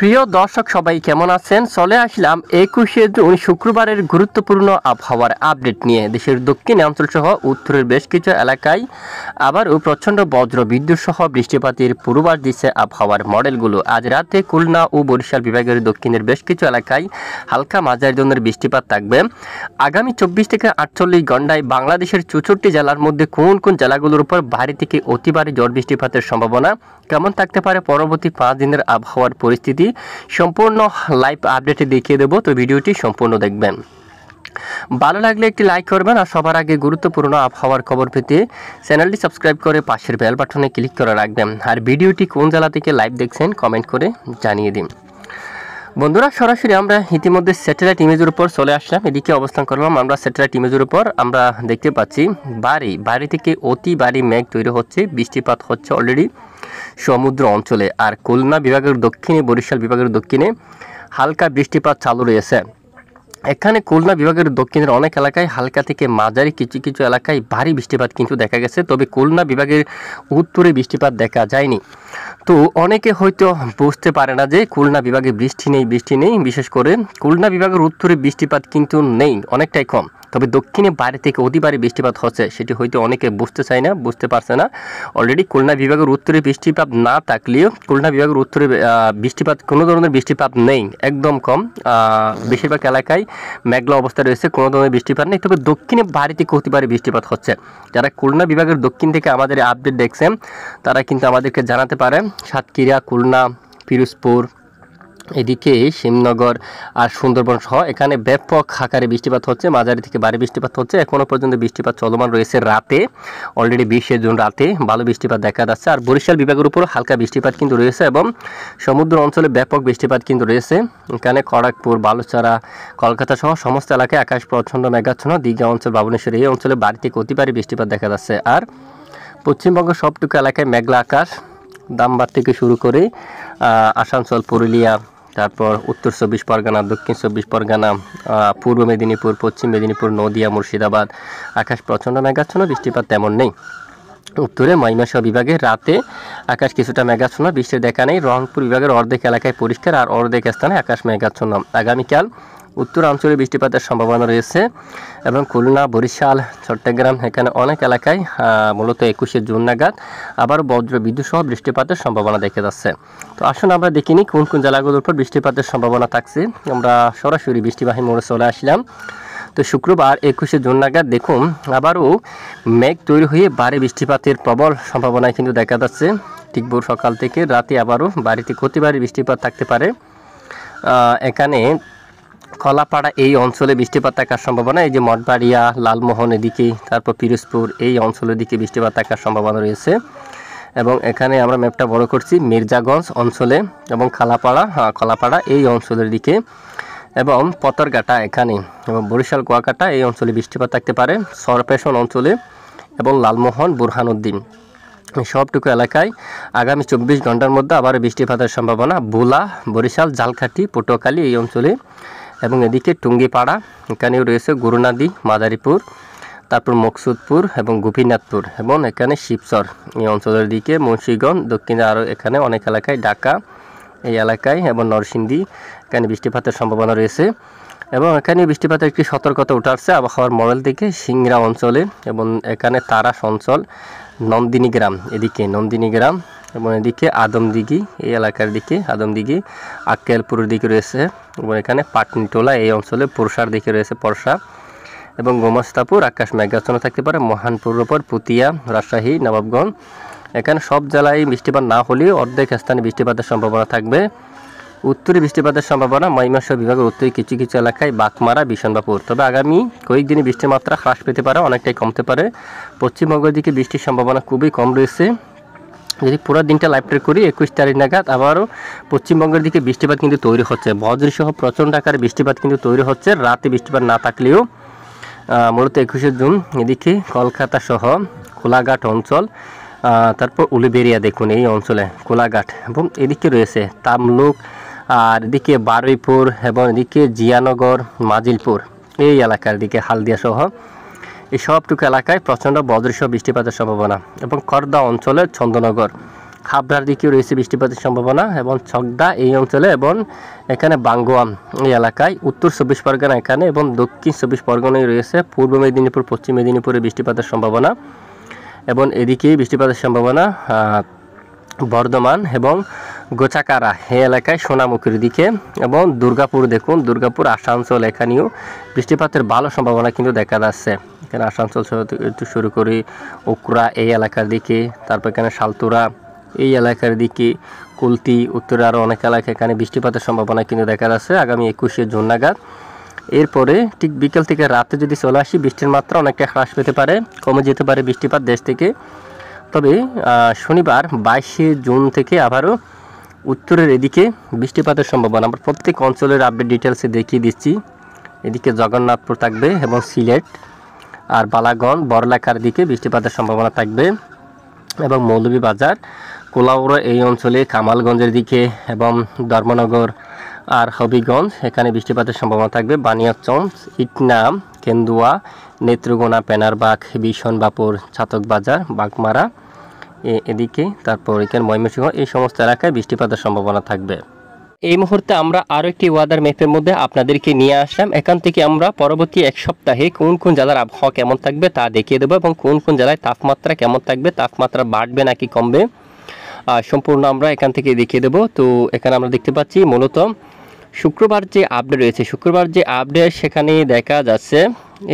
প্রিয় দর্শক সবাই কেমন আছেন চলে আসলাম একুশে জুন শুক্রবারের গুরুত্বপূর্ণ আবহাওয়ার আপডেট নিয়ে দেশের দক্ষিণাঞ্চল সহ উত্তরের বেশ কিছু এলাকায় আবারও প্রচণ্ড বজ্র বিদ্যুৎ সহ বৃষ্টিপাতের পূর্বাস দিচ্ছে আবহাওয়ার মডেলগুলো আজ রাতে খুলনা ও বরিশাল বিভাগের দক্ষিণের বেশ কিছু এলাকায় হালকা মাঝারি ধরনের বৃষ্টিপাত থাকবে আগামী চব্বিশ থেকে আটচল্লিশ ঘন্টায় বাংলাদেশের চৌষট্টি জেলার মধ্যে কোন কোন জেলাগুলোর উপর বাড়ি থেকে অতিবারে ঝড় বৃষ্টিপাতের সম্ভাবনা কেমন থাকতে পারে পরবর্তী পাঁচ দিনের আবহাওয়ার পরিস্থিতি ভিডিওটি সম্পূর্ণ লাইভ আপডেটে দেখিয়ে দেবো তো ভিডিওটি সম্পূর্ণ দেখবেন ভালো লাগলে একটি লাইক করবেন আর সবার আগে গুরুত্বপূর্ণ আবহাওয়ার খবর পেতে চ্যানেলটি সাবস্ক্রাইব করে পাশের বেল বাটনে ক্লিক করে রাখবেন আর ভিডিওটি কোন জেলা থেকে লাইভ দেখছেন কমেন্ট করে জানিয়ে দিন বন্ধুরা সরাসরি আমরা ইতিমধ্যে স্যাটেলাইট ইমেজের উপর চলে আসলাম এদিকে অবস্থান করলাম আমরা স্যাটেলাইট ইমেজের উপর আমরা দেখতে পাচ্ছি বাড়ি বাড়ি থেকে অতি বাড়ি মেঘ তৈরি হচ্ছে বৃষ্টিপাত হচ্ছে অলরেডি সমুদ্র অঞ্চলে আর খুলনা বিভাগের দক্ষিণে বরিশাল বিভাগের দক্ষিণে হালকা বৃষ্টিপাত চালু রয়েছে এখানে খুলনা বিভাগের দক্ষিণের অনেক এলাকায় হালকা থেকে মাঝারি কিছু কিছু এলাকায় ভারী বৃষ্টিপাত কিন্তু দেখা গেছে তবে খুলনা বিভাগের উত্তরে বৃষ্টিপাত দেখা যায়নি তো অনেকে হয়তো বুঝতে পারে না যে খুলনা বিভাগে বৃষ্টি নেই বৃষ্টি নেই বিশেষ করে খুলনা বিভাগের উত্তরে বৃষ্টিপাত কিন্তু নেই অনেকটাই কম তবে দক্ষিণে বাইরে থেকে অতিবারে বৃষ্টিপাত হচ্ছে সেটি হয়তো অনেকে বুঝতে চায় না বুঝতে পারছে না অলরেডি খুলনা বিভাগের উত্তরে বৃষ্টিপাত না থাকলেও খুলনা বিভাগের উত্তরে বৃষ্টিপাত কোনো ধরনের বৃষ্টিপাত নেই একদম কম বেশিরভাগ এলাকায় মেঘলা অবস্থা রয়েছে কোনো ধরনের বৃষ্টিপাত নেই তবে দক্ষিণে বাইরে থেকে অতিবারে বৃষ্টিপাত হচ্ছে যারা খুলনা বিভাগের দক্ষিণ থেকে আমাদের আপডেট দেখছেন তারা কিন্তু আমাদেরকে জানাতে পারে সাতক্ষীরা খুলনা পিরোজপুর এদিকে শিমনগর আর সুন্দরবন সহ এখানে ব্যাপক আকারে বৃষ্টিপাত হচ্ছে মাঝারি থেকে ভারী বৃষ্টিপাত হচ্ছে এখনও পর্যন্ত বৃষ্টিপাত চলমান রয়েছে রাতে অলরেডি বিশে জুন রাতে ভালো বৃষ্টিপাত দেখা যাচ্ছে আর বরিশাল বিভাগের উপরও হালকা বৃষ্টিপাত কিন্তু রয়েছে এবং সমুদ্র অঞ্চলে ব্যাপক বৃষ্টিপাত কিন্তু রয়েছে এখানে খড়াকপুর বালুচরা কলকাতা সহ সমস্ত এলাকায় আকাশ প্রচণ্ড মেঘাচ্ছন্ন দীঘা অঞ্চল ভাবনেশ্বর এই অঞ্চলে বাড়িতে অতিপারে বৃষ্টিপাত দেখা যাচ্ছে আর পশ্চিমবঙ্গ সবটুকু এলাকায় মেঘলা আকাশ দামবার থেকে শুরু করে আসানসোল পুরুলিয়া তারপর উত্তর চব্বিশ পরগনা দক্ষিণ চব্বিশ পরগনা পূর্ব মেদিনীপুর পশ্চিম মেদিনীপুর নদিয়া মুর্শিদাবাদ আকাশ প্রচণ্ড মেঘাচ্ছন্ন বৃষ্টিপাত তেমন নেই উত্তরে ময়মাসহ বিভাগে রাতে আকাশ কিছুটা মেঘাচ্ছন্ন বৃষ্টির দেখা নেই রংপুর বিভাগের অর্ধেক এলাকায় পরিষ্কার আর অর্ধেক স্থানে আকাশ মেঘাচ্ছন্ন আগামীকাল উত্তরাঞ্চলে বৃষ্টিপাতের সম্ভাবনা রয়েছে এবং খুলনা বরিশাল চট্টগ্রাম এখানে অনেক এলাকায় মূলত একুশে জুন নাগাদ আবার বজ্র বিদ্যুৎ সহ বৃষ্টিপাতের সম্ভাবনা দেখে যাচ্ছে তো আসুন আমরা দেখিনি কোন কোন জেলাগুলোর উপর বৃষ্টিপাতের সম্ভাবনা থাকছে আমরা সরাসরি বৃষ্টিবাহী মোড়ে চলে আসলাম তো শুক্রবার একুশে জুন নাগাদ দেখুন আবারও মেঘ তৈরি হয়ে বাড়ি বৃষ্টিপাতের প্রবল সম্ভাবনা কিন্তু দেখা যাচ্ছে ঠিক ভোর সকাল থেকে রাতে আবারও বাড়িতে বাড়ি বৃষ্টিপাত থাকতে পারে এখানে কলাপাড়া এই অঞ্চলে বৃষ্টিপাত থাকার সম্ভাবনা এই যে মঠবাড়িয়া লালমোহন এদিকে তারপর পিরোজপুর এই অঞ্চলের দিকে বৃষ্টিপাত থাকার সম্ভাবনা রয়েছে এবং এখানে আমরা ম্যাপটা বড় করছি মির্জাগঞ্জ অঞ্চলে এবং খালাপাড়া হ্যাঁ কলাপাড়া এই অঞ্চলের দিকে এবং পতরঘাটা এখানে এবং বরিশাল কুয়াকাটা এই অঞ্চলে বৃষ্টিপাত থাকতে পারে সরপেশন অঞ্চলে এবং লালমোহন বুরহানুদ্দিন সবটুকু এলাকায় আগামী চব্বিশ ঘন্টার মধ্যে আবার বৃষ্টিপাতের সম্ভাবনা ভোলা বরিশাল জালখাটি পটুয়াখালী এই অঞ্চলে এবং এদিকে টুঙ্গিপাড়া এখানেও রয়েছে গুরুনাদি মাদারীপুর তারপর মকসুদপুর এবং গোপীনাথপুর এবং এখানে শিবচর এই অঞ্চলের দিকে মুন্সীগঞ্জ দক্ষিণে আরও এখানে অনেক এলাকায় ঢাকা এই এলাকায় এবং নরসিংদী এখানে বৃষ্টিপাতের সম্ভাবনা রয়েছে এবং এখানে বৃষ্টিপাতের একটি সতর্কতা উঠাচ্ছে আবহাওয়ার মডেল থেকে সিংরা অঞ্চলে এবং এখানে তারাস অঞ্চল নন্দিনী গ্রাম এদিকে নন্দিনী গ্রাম এবং মানে এদিকে আদমদিঘি এই এলাকার দিকে আদমদিঘি আক্কেলপুরের দিকে রয়েছে এবং এখানে পাটনিটোলা এই অঞ্চলে পরশার দিকে রয়েছে পরশা এবং গোমস্তাপুর আকাশ মেঘাচনা থাকতে পারে মহানপুর ওপর পুতিয়া রাজশাহী নবাবগঞ্জ এখানে সব জেলায় বৃষ্টিপাত না হলেও অর্ধেক স্থানে বৃষ্টিপাতের সম্ভাবনা থাকবে উত্তরে বৃষ্টিপাতের সম্ভাবনা মাইমাস বিভাগের উত্তরে কিছু কিছু এলাকায় বাকমারা বিশনবাপুর তবে আগামী কয়েকদিনে বৃষ্টির মাত্রা হ্রাস পেতে পারে অনেকটাই কমতে পারে পশ্চিমবঙ্গের দিকে বৃষ্টির সম্ভাবনা খুবই কম রয়েছে যদি পুরো দিনটা লাইভ ট্রেক করি একুশ তারিখ নাগাদ আবারও পশ্চিমবঙ্গের দিকে বৃষ্টিপাত কিন্তু তৈরি হচ্ছে সহ প্রচণ্ড আকারে বৃষ্টিপাত কিন্তু তৈরি হচ্ছে রাতে বৃষ্টিপাত না থাকলেও মূলত একুশে জুন এদিকে কলকাতা সহ কোলাঘাট অঞ্চল তারপর উলিবেরিয়া দেখুন এই অঞ্চলে কোলাঘাট এবং এদিকে রয়েছে তামলুক আর এদিকে বারুইপুর এবং এদিকে জিয়ানগর মাজিলপুর এই এলাকার দিকে হালদিয়া সহ এই সবটুকু এলাকায় প্রচণ্ড বজ্রসহ বৃষ্টিপাতের সম্ভাবনা এবং করদা অঞ্চলের চন্দনগর খাবড়ার দিকেও রয়েছে বৃষ্টিপাতের সম্ভাবনা এবং ছকদা এই অঞ্চলে এবং এখানে বাঙ্গোয়াম এই এলাকায় উত্তর চব্বিশ পরগনা এখানে এবং দক্ষিণ চব্বিশ পরগনায় রয়েছে পূর্ব মেদিনীপুর পশ্চিম মেদিনীপুরে বৃষ্টিপাতের সম্ভাবনা এবং এদিকেই বৃষ্টিপাতের সম্ভাবনা বর্ধমান এবং গোচাকারা এই এলাকায় সোনামুখীর দিকে এবং দুর্গাপুর দেখুন দুর্গাপুর আসানসোল এখানেও বৃষ্টিপাতের ভালো সম্ভাবনা কিন্তু দেখা যাচ্ছে এখানে আসানসোল একটু শুরু করে ওকরা এই এলাকার দিকে তারপর এখানে শালতুরা এই এলাকার দিকে কুলতি উত্তরে আরও অনেক এলাকা এখানে বৃষ্টিপাতের সম্ভাবনা কিন্তু দেখা যাচ্ছে আগামী একুশে জুন নাগাদ এরপরে ঠিক বিকেল থেকে রাতে যদি চলে আসি বৃষ্টির মাত্রা অনেকটা হ্রাস পেতে পারে কমে যেতে পারে বৃষ্টিপাত দেশ থেকে তবে শনিবার বাইশে জুন থেকে আবারও উত্তরের এদিকে বৃষ্টিপাতের সম্ভাবনা আমরা প্রত্যেক অঞ্চলের আপডেট ডিটেলসে দেখিয়ে দিচ্ছি এদিকে জগন্নাথপুর থাকবে এবং সিলেট আর বালাগঞ্জ বড়লাকার দিকে বৃষ্টিপাতের সম্ভাবনা থাকবে এবং মৌলভীবাজার কোলাউড়া এই অঞ্চলে কামালগঞ্জের দিকে এবং ধর্মনগর আর হবিগঞ্জ এখানে বৃষ্টিপাতের সম্ভাবনা থাকবে বানিয়াচঞ্জ ইটনা কেন্দুয়া নেত্রগোনা পেনারবাগ বিশনবাপুর ছাতকবাজার বাগমারা এদিকে তারপর এখানে ময়মনসিংহ এই সমস্ত এলাকায় বৃষ্টিপাতের সম্ভাবনা থাকবে এই মুহূর্তে আমরা আরও একটি ওয়াদার ম্যাপের মধ্যে আপনাদেরকে নিয়ে আসলাম এখান থেকে আমরা পরবর্তী এক সপ্তাহে কোন কোন জেলার আবহাওয়া কেমন থাকবে তা দেখিয়ে দেবো এবং কোন কোন জেলায় তাপমাত্রা কেমন থাকবে তাপমাত্রা বাড়বে নাকি কমবে সম্পূর্ণ আমরা এখান থেকে দেখিয়ে দেবো তো এখানে আমরা দেখতে পাচ্ছি মূলত শুক্রবার যে আপডেট রয়েছে শুক্রবার যে আপডেট সেখানে দেখা যাচ্ছে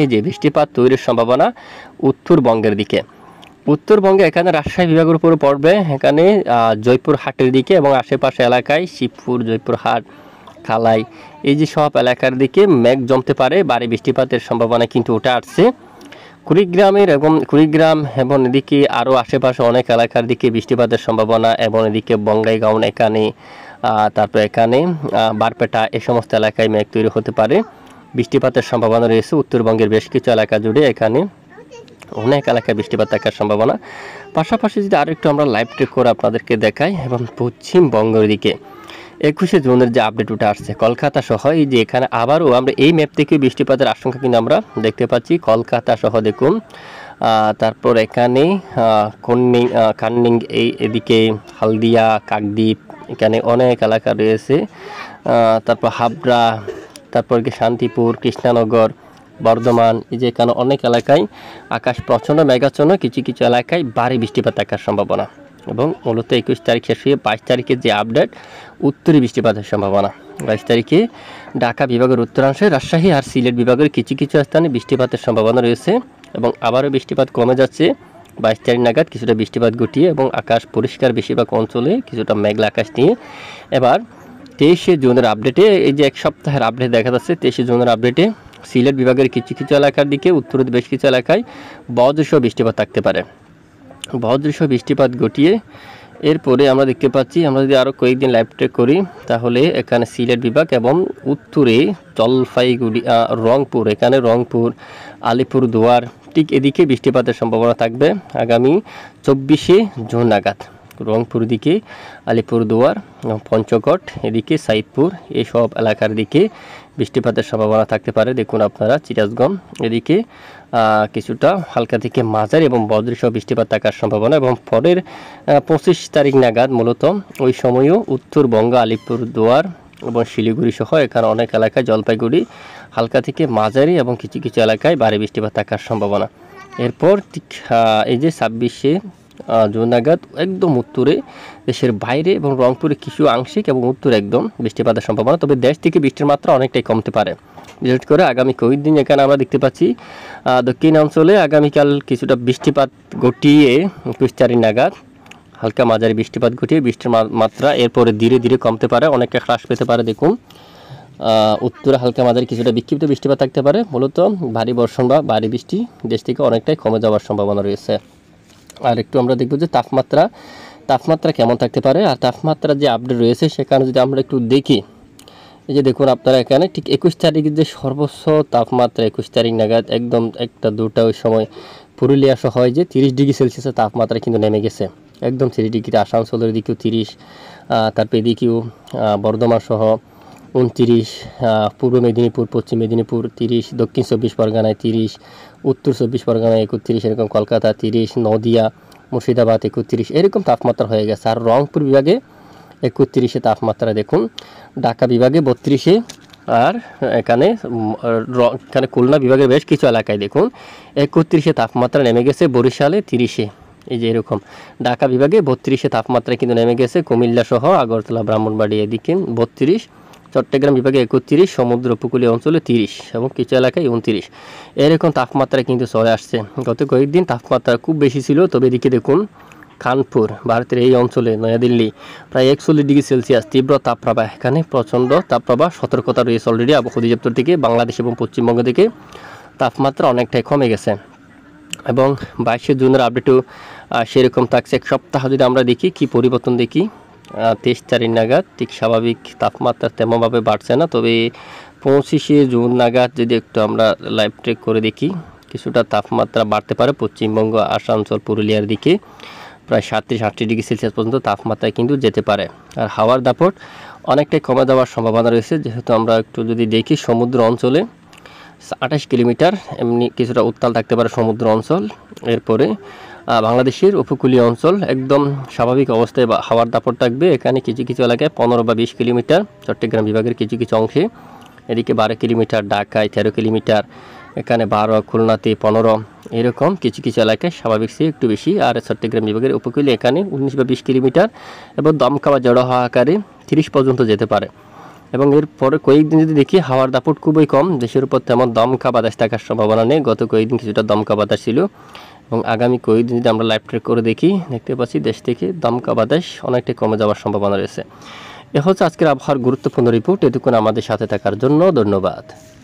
এই যে বৃষ্টিপাত তৈরির সম্ভাবনা উত্তরবঙ্গের দিকে উত্তরবঙ্গে এখানে রাজশাহী বিভাগের উপর পড়বে এখানে জয়পুর হাটের দিকে এবং আশেপাশে এলাকায় শিবপুর জয়পুর হাট খালাই এই যে সব এলাকার দিকে মেঘ জমতে পারে বাড়ি বৃষ্টিপাতের সম্ভাবনা কিন্তু ওটা আসছে কুড়িগ্রামের এবং কুড়িগ্রাম এবং এদিকে আরও আশেপাশে অনেক এলাকার দিকে বৃষ্টিপাতের সম্ভাবনা এবং এদিকে বঙ্গাইগাঁও এখানে তারপর এখানে বারপেটা এ সমস্ত এলাকায় মেঘ তৈরি হতে পারে বৃষ্টিপাতের সম্ভাবনা রয়েছে উত্তরবঙ্গের বেশ কিছু এলাকা জুড়ে এখানে অনেক এলাকায় বৃষ্টিপাত থাকার সম্ভাবনা পাশাপাশি যদি আরেকটু আমরা লাইভ ট্রেক করে আপনাদেরকে দেখাই এবং পশ্চিমবঙ্গের দিকে একুশে জুনের যে আপডেট উঠে আসছে কলকাতা সহ এই যে এখানে আবারও আমরা এই ম্যাপ থেকে বৃষ্টিপাতের আশঙ্কা কিন্তু আমরা দেখতে পাচ্ছি কলকাতা সহ দেখুন তারপর এখানে কন্নিং কান্নিং এই এদিকে হালদিয়া কাকদ্বীপ এখানে অনেক এলাকা রয়েছে তারপর হাবড়া তারপর শান্তিপুর কৃষ্ণানগর বর্ধমান এই যে এখানে অনেক এলাকায় আকাশ প্রচণ্ড মেঘাচ্ছন্ন কিছু কিছু এলাকায় ভারী বৃষ্টিপাত থাকার সম্ভাবনা এবং মূলত একুশ তারিখ শেষ হয়ে বাইশ তারিখে যে আপডেট উত্তরে বৃষ্টিপাতের সম্ভাবনা বাইশ তারিখে ঢাকা বিভাগের উত্তরাংশে রাজশাহী আর সিলেট বিভাগের কিছু কিছু স্থানে বৃষ্টিপাতের সম্ভাবনা রয়েছে এবং আবারও বৃষ্টিপাত কমে যাচ্ছে বাইশ তারিখ নাগাদ কিছুটা বৃষ্টিপাত ঘটিয়ে এবং আকাশ পরিষ্কার বেশিরভাগ অঞ্চলে কিছুটা মেঘলা আকাশ নিয়ে এবার তেইশে জুনের আপডেটে এই যে এক সপ্তাহের আপডেট দেখা যাচ্ছে তেইশে জুনের আপডেটে সিলেট বিভাগের কিছু কিছু এলাকার দিকে উত্তরের বেশ কিছু এলাকায় বজ্রসহ বৃষ্টিপাত থাকতে পারে বজ্রসহ বৃষ্টিপাত ঘটিয়ে এরপরে আমরা দেখতে পাচ্ছি আমরা যদি আরও কয়েকদিন লাইভ ট্রেক করি তাহলে এখানে সিলেট বিভাগ এবং উত্তরে জলপাইগুড়ি রংপুর এখানে রংপুর আলিপুর দুয়ার ঠিক এদিকে বৃষ্টিপাতের সম্ভাবনা থাকবে আগামী চব্বিশে জুন নাগাদ রংপুর দিকে আলিপুরদুয়ার পঞ্চকট এদিকে সাইদপুর এসব এলাকার দিকে বৃষ্টিপাতের সম্ভাবনা থাকতে পারে দেখুন আপনারা চিরাজগঞ্জ এদিকে কিছুটা হালকা থেকে মাঝারি এবং সহ বৃষ্টিপাত থাকার সম্ভাবনা এবং পরের পঁচিশ তারিখ নাগাদ মূলত ওই সময়ও উত্তরবঙ্গ আলিপুরদুয়ার এবং শিলিগুড়ি সহ এখানে অনেক এলাকায় জলপাইগুড়ি হালকা থেকে মাঝারি এবং কিছু কিছু এলাকায় বাড়ি বৃষ্টিপাত থাকার সম্ভাবনা এরপর এই যে ছাব্বিশে নাগাদ একদম উত্তরে দেশের বাইরে এবং রংপুরে কিছু আংশিক এবং উত্তরে একদম বৃষ্টিপাতের সম্ভাবনা তবে দেশ থেকে বৃষ্টির মাত্রা অনেকটাই কমতে পারে বিশেষ করে আগামী কয়েকদিন এখানে আমরা দেখতে পাচ্ছি দক্ষিণ অঞ্চলে আগামীকাল কিছুটা বৃষ্টিপাত ঘটিয়ে একুশ নাগাদ হালকা মাঝারি বৃষ্টিপাত ঘটিয়ে বৃষ্টির মাত্রা এরপরে ধীরে ধীরে কমতে পারে অনেকটা হ্রাস পেতে পারে দেখুন উত্তরে হালকা মাঝারি কিছুটা বিক্ষিপ্ত বৃষ্টিপাত থাকতে পারে মূলত ভারী বর্ষণ বা ভারী বৃষ্টি দেশ থেকে অনেকটাই কমে যাওয়ার সম্ভাবনা রয়েছে আর একটু আমরা দেখব যে তাপমাত্রা তাপমাত্রা কেমন থাকতে পারে আর তাপমাত্রা যে আপডেট রয়েছে সেখানে যদি আমরা একটু দেখি এই যে দেখুন আপনারা এখানে ঠিক একুশ তারিখের যে সর্বোচ্চ তাপমাত্রা একুশ তারিখ নাগাদ একদম একটা দুটা ওই সময় পুরুলিয়া সহ যে তিরিশ ডিগ্রি সেলসিয়াসের তাপমাত্রা কিন্তু নেমে গেছে একদম তিরিশ ডিগ্রি আসানসোলের দিকেও তিরিশ তারপর এদিকেও বর্ধমান সহ উনতিরিশ পূর্ব মেদিনীপুর পশ্চিম মেদিনীপুর তিরিশ দক্ষিণ চব্বিশ পরগনায় তিরিশ উত্তর চব্বিশ পরগনায় একত্রিশ এরকম কলকাতা তিরিশ নদিয়া মুর্শিদাবাদ একত্রিশ এরকম তাপমাত্রা হয়ে গেছে আর রংপুর বিভাগে একত্রিশে তাপমাত্রা দেখুন ঢাকা বিভাগে বত্রিশে আর এখানে এখানে খুলনা বিভাগের বেশ কিছু এলাকায় দেখুন একত্রিশে তাপমাত্রা নেমে গেছে বরিশালে তিরিশে এই যে এরকম ঢাকা বিভাগে বত্রিশে তাপমাত্রা কিন্তু নেমে গেছে কুমিল্লা সহ আগরতলা ব্রাহ্মণবাড়ি এদিকে বত্রিশ চট্টগ্রাম বিভাগে একত্রিশ সমুদ্র উপকূলীয় অঞ্চলে তিরিশ এবং কিছু এলাকায় উনত্রিশ এরকম তাপমাত্রা কিন্তু চলে আসছে গত কয়েকদিন তাপমাত্রা খুব বেশি ছিল তবে এদিকে দেখুন খানপুর ভারতের এই অঞ্চলে নয়াদিল্লি প্রায় একচল্লিশ ডিগ্রি সেলসিয়াস তীব্র তাপপ্রবাহ এখানে প্রচণ্ড তাপপ্রবাহ সতর্কতা রয়েছে অলরেডি আবহাওয়া অধিদপ্তর থেকে বাংলাদেশ এবং পশ্চিমবঙ্গ থেকে তাপমাত্রা অনেকটাই কমে গেছে এবং বাইশে জুনের আপডেটও সেরকম থাকছে এক সপ্তাহ যদি আমরা দেখি কি পরিবর্তন দেখি তেইশ তারিখ নাগাদ ঠিক স্বাভাবিক তাপমাত্রা তেমনভাবে বাড়ছে না তবে পঁচিশে জুন নাগাদ যদি একটু আমরা লাইভ ট্রেক করে দেখি কিছুটা তাপমাত্রা বাড়তে পারে পশ্চিমবঙ্গ আসানসোল পুরুলিয়ার দিকে প্রায় সাতত্রিশ আটত্রিশ ডিগ্রি সেলসিয়াস পর্যন্ত তাপমাত্রায় কিন্তু যেতে পারে আর হাওয়ার দাপট অনেকটাই কমে দেওয়ার সম্ভাবনা রয়েছে যেহেতু আমরা একটু যদি দেখি সমুদ্র অঞ্চলে আঠাশ কিলোমিটার এমনি কিছুটা উত্তাল থাকতে পারে সমুদ্র অঞ্চল এরপরে বাংলাদেশের উপকূলীয় অঞ্চল একদম স্বাভাবিক অবস্থায় বা হাওয়ার দাপট থাকবে এখানে কিছু কিছু এলাকায় পনেরো বা বিশ কিলোমিটার চট্টগ্রাম বিভাগের কিছু কিছু অংশে এদিকে বারো কিলোমিটার ঢাকায় তেরো কিলোমিটার এখানে বারো খুলনাতে পনেরো এরকম কিছু কিছু এলাকায় স্বাভাবিক চেয়ে একটু বেশি আর চট্টগ্রাম বিভাগের উপকূলে এখানে উনিশ বা বিশ কিলোমিটার এবং দমকা বা জড়ো হওয়া আকারে তিরিশ পর্যন্ত যেতে পারে এবং এর পরে কয়েকদিন যদি দেখি হাওয়ার দাপট খুবই কম দেশের উপর তেমন দমকা বাতাস থাকার সম্ভাবনা নেই গত কয়েকদিন কিছুটা দমকা বাতাস ছিল এবং আগামী কয়েকদিন যদি আমরা লাইভ ট্রেক করে দেখি দেখতে পাচ্ছি দেশ থেকে দমকা বাতাস অনেকটাই কমে যাওয়ার সম্ভাবনা রয়েছে এ হচ্ছে আজকের আবহাওয়ার গুরুত্বপূর্ণ রিপোর্ট এটুকুন আমাদের সাথে থাকার জন্য ধন্যবাদ